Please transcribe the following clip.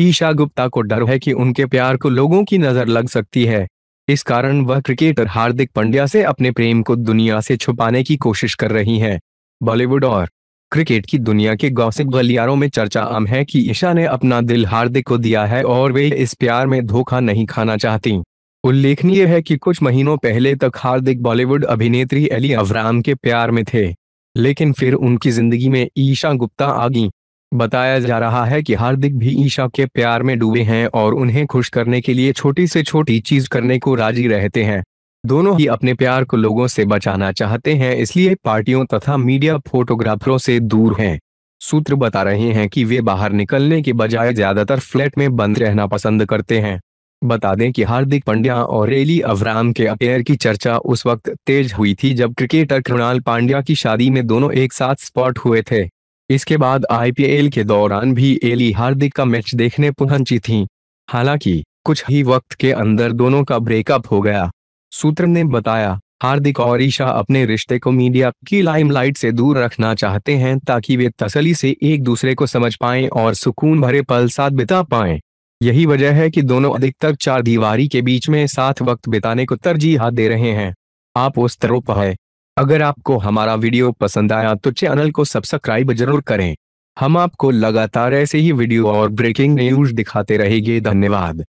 ईशा गुप्ता को डर है कि उनके प्यार को लोगों की नजर लग सकती है इस कारण वह क्रिकेटर हार्दिक पंड्या से अपने प्रेम को दुनिया से छुपाने की कोशिश कर रही हैं बॉलीवुड और क्रिकेट की दुनिया के गौसिक गलियारों में चर्चा आम है कि ईशा ने अपना दिल हार्दिक को दिया है और वे इस प्यार में धोखा नहीं खाना चाहती उल्लेखनीय है कि कुछ महीनों पहले तक हार्दिक बॉलीवुड अभिनेत्री एली अवराम के प्यार में थे लेकिन फिर उनकी जिंदगी में ईशा गुप्ता आ गई बताया जा रहा है कि हार्दिक भी ईशा के प्यार में डूबे हैं और उन्हें खुश करने के लिए छोटी से छोटी चीज करने को राजी रहते हैं दोनों ही अपने प्यार को लोगों से बचाना चाहते हैं इसलिए पार्टियों तथा मीडिया फोटोग्राफरों से दूर हैं सूत्र बता रहे हैं कि वे बाहर निकलने के बजाय ज्यादातर फ्लैट में बंद रहना पसंद करते हैं बता दें कि हार्दिक पंड्या और रेली अवराम के अफेयर की चर्चा उस वक्त तेज हुई थी जब क्रिकेटर कृणाल पांड्या की शादी में दोनों एक साथ स्पॉट हुए थे इसके बाद आईपीएल के दौरान भी एली हार्दिक का मैच देखने पहुंची थी हालांकि कुछ ही वक्त के अंदर दोनों का ब्रेकअप हो गया सूत्र ने बताया हार्दिक और ईशा अपने रिश्ते को मीडिया की लाइमलाइट से दूर रखना चाहते हैं ताकि वे तसली से एक दूसरे को समझ पाएं और सुकून भरे पल साथ बिता पाएं। यही वजह है कि दोनों अधिकतर चार दीवारी के बीच में साथ वक्त बिताने को तरजीह दे रहे हैं आप उस तरह है अगर आपको हमारा वीडियो पसंद आया तो चैनल को सब्सक्राइब जरूर करें हम आपको लगातार ऐसे ही वीडियो और ब्रेकिंग न्यूज दिखाते रहेंगे धन्यवाद